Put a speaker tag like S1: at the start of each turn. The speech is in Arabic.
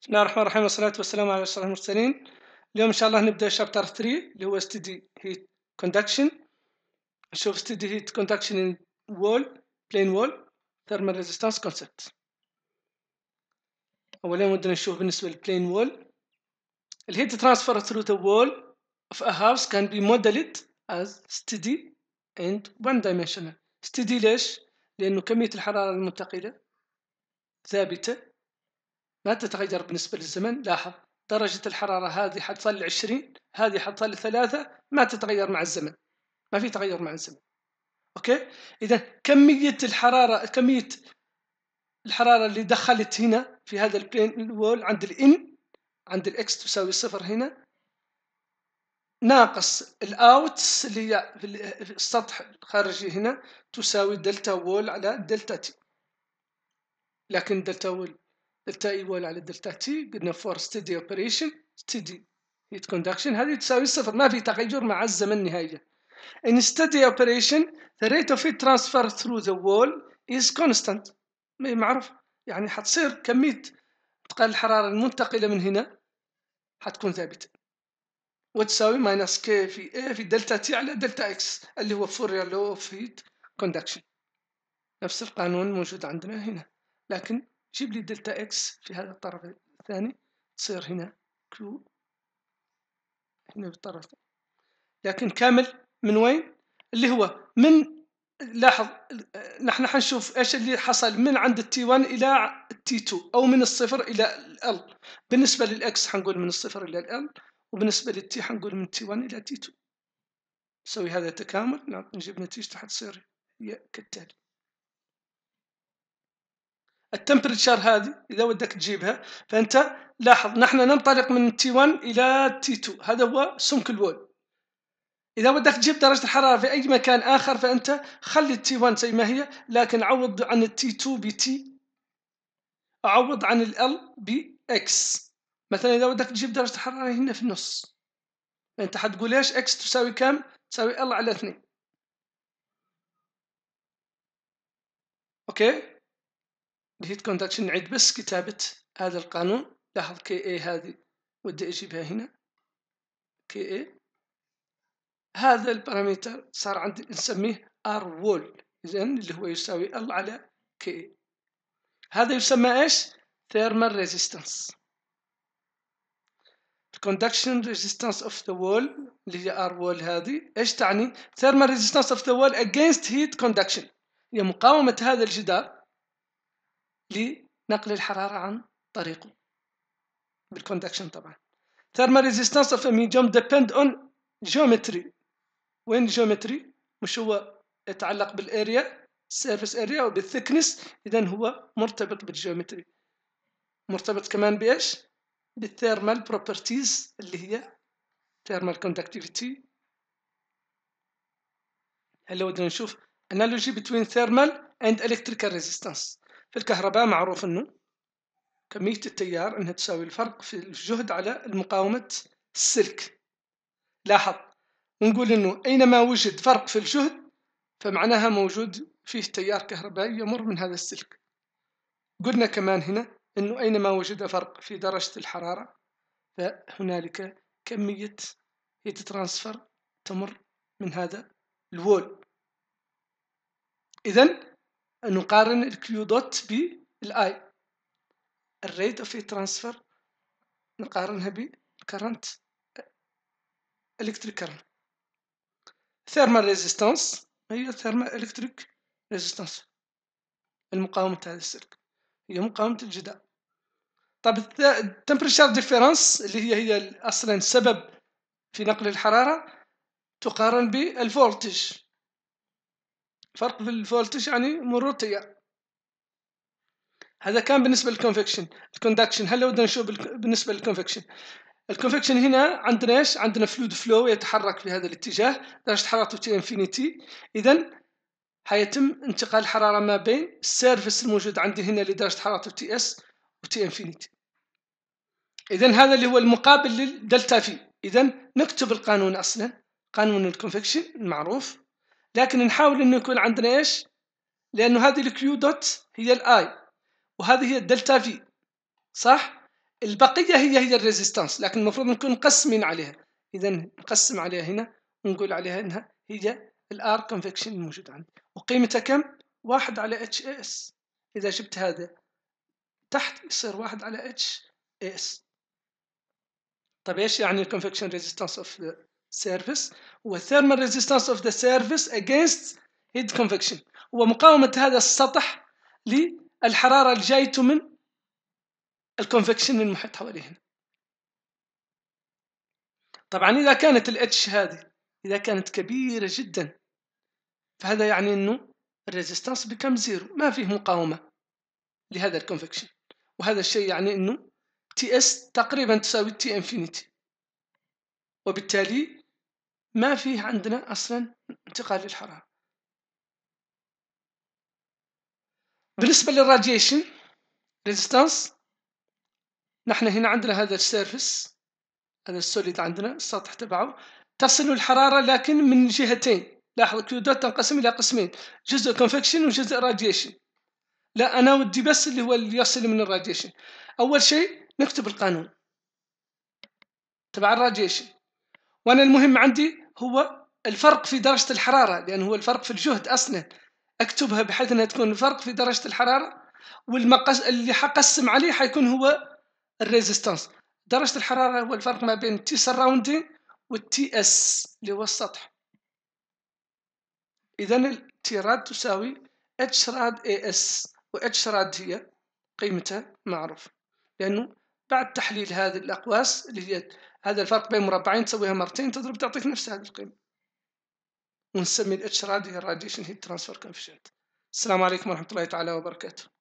S1: بسم الله الرحمن الرحيم والصلاة والسلام على أشرف المرسلين اليوم إن شاء الله نبدأ شابتر 3 اللي هو steady heat conduction نشوف steady heat conduction in wall plane wall thermal resistance concept أولا ودنا نشوف بالنسبة لل للplane wall The heat transfer through the wall of a house can be modeled as steady and one dimensional steady ليش؟ لأنه كمية الحرارة المنتقلة ثابتة ما تتغير بالنسبة للزمن لاحظ درجة الحرارة هذه حتصل 20 هذه حتصل 3 ما تتغير مع الزمن ما في تغير مع الزمن اوكي اذا كمية الحرارة كمية الحرارة اللي دخلت هنا في هذا البلين وول عند الان عند الاكس تساوي صفر هنا ناقص الأوتس اللي هي في السطح الخارجي هنا تساوي دلتا وول على دلتا تي لكن دلتا وول دلتا اي على دلتا تي قلنا فور ستيدي اوبريشن ستيدي هيت كوندكشن هذه تساوي صفر ما في تغير مع الزمن نهائيا in steady operation the rate of heat transfer through the wall is constant معروف يعني حتصير كمية انتقال الحرارة المنتقلة من هنا حتكون ثابتة وتساوي ماينس كي في اي في دلتا تي على دلتا اكس اللي هو فوريال لو اوف هيت كوندكشن نفس القانون موجود عندنا هنا لكن جيب لي دلتا اكس في هذا الطرف الثاني تصير هنا كيو هنا بالطرف الثاني لكن كامل من وين اللي هو من لاحظ نحن حنشوف ايش اللي حصل من عند التي 1 الى التي 2 او من الصفر الى ال بالنسبه للاكس حنقول من الصفر الى ال وبالنسبه للتي حنقول من تي 1 الى تي 2 نسوي هذا تكامل نجيب نتيجه حتصير هي كالتالي التمبرتشر هذه اذا ودك تجيبها فانت لاحظ نحن ننطلق من تي 1 الى تي 2 هذا هو سمك البول اذا ودك تجيب درجه الحراره في اي مكان اخر فانت خلي التي 1 زي ما هي لكن عوض عن التي 2 بتي عوض عن ال باكس مثلا اذا ودك تجيب درجه الحراره هنا في النص انت حتقول ايش اكس تساوي كم تساوي ال على 2 اوكي الهيت كوندكشن نعيد بس كتابة هذا القانون لاحظ كي اي هذه ودي اجيبها هنا كي اي هذا البارامتر صار عندي نسميه ار وول اذا اللي هو يساوي ال على كي اي هذا يسمى ايش thermal resistance the conduction resistance of the wall اللي هي ار وول هذه ايش تعني thermal resistance of the wall against heat conduction هي مقاومة هذا الجدار لنقل الحرارة عن طريقه بالكوندكشن طبعا thermal resistance of a medium depend on geometry وين geometry مش هو يتعلق بالاريا surface area وبالثكنس اذا هو مرتبط بالجيومتري مرتبط كمان بايش بالثيرمال بروبرتيز اللي هي ثيرمال كوندكتيفيتي هلا بدنا نشوف analogy between thermal and electrical resistance في الكهرباء معروف أنه كمية التيار أنها تساوي الفرق في الجهد على مقاومة السلك لاحظ نقول أنه أينما وجد فرق في الجهد فمعناها موجود فيه تيار كهربائي يمر من هذا السلك قلنا كمان هنا أنه أينما وجد فرق في درجة الحرارة فهنالك كمية هيت ترانسفر تمر من هذا الوول إذن نقارن الكيو دوت بالاي الريت اوف ترانسفير نقارنها بالكرنت الكتريك كرنت ثيرمال ريزيستانس هي ثيرمال الكتريك ريزيستانس المقاومة تاع السلك هي مقاومة الجدار طب التمبريتشر ديفيرنس اللي هي هي اصلا سبب في نقل الحرارة تقارن بالفولتج فرق في الفولتج يعني مرور تيار هذا كان بالنسبه للكونفكشن الكوندكشن هلا بدنا نشوف بالنسبه للكونفكشن الكونفكشن هنا عندنا ايش عندنا فلود فلو يتحرك في هذا الاتجاه درجه حرارته تي انفينيتي اذا حيتم انتقال الحراره ما بين السيرفس الموجود عندي هنا لدرجه حرارته تي اس وتي انفينيتي اذا هذا اللي هو المقابل للدلتا في اذا نكتب القانون اصلا قانون الكونفكشن المعروف لكن نحاول انه يكون عندنا ايش لانه هذه الكيو دوت هي الاي وهذه هي الدلتا في صح البقيه هي هي الريزيستانس لكن المفروض نكون مقسمين عليها اذا نقسم عليها هنا ونقول عليها انها هي الار كونفكشن الموجود عندي وقيمتها كم واحد على اتش اس اذا جبت هذا تحت يصير واحد على اتش اس طيب ايش يعني الكونفكشن ريزيستانس اوف سيرفيس والثيرمال ريزيستانس اوف ذا سيرفيس اجينست هيد كونفكشن مقاومه هذا السطح للحراره اللي جايته من الكونفكشن المحيط حواليه هنا طبعا اذا كانت الاتش هذه اذا كانت كبيره جدا فهذا يعني انه الريزيستانس بكم زيرو ما فيه مقاومه لهذا الكونفكشن وهذا الشيء يعني انه تي اس تقريبا تساوي تي انفينيتي وبالتالي ما فيه عندنا أصلا انتقال للحرارة بالنسبة للراديشن ريزيستانس نحن هنا عندنا هذا السيرفس هذا السوليد عندنا السطح تبعه تصل الحرارة لكن من جهتين لاحظ كيو دوت تنقسم إلى قسمين جزء كونفكشن وجزء راديشن لا أنا ودي بس اللي هو اللي يصل من الراديشن أول شيء نكتب القانون تبع الراديشن وأنا المهم عندي هو الفرق في درجة الحرارة لأن هو الفرق في الجهد أصلا أكتبها بحيث أنها تكون الفرق في درجة الحرارة والمقاس اللي حقسم عليه حيكون هو الريزيستانس درجة الحرارة هو الفرق ما بين تي سراوندينغ والتي اس اللي هو السطح إذا التي راد تساوي اتش راد اي اس واتش راد هي قيمتها معروفة لأنه بعد تحليل هذه الأقواس اللي هي هذا الفرق بين مربعين تسويها مرتين تضرب تعطيك نفس هذه القيمه ونسمي الاتش رادي راديشن هي ترانسفير كوفيشنت السلام عليكم ورحمه الله تعالى وبركاته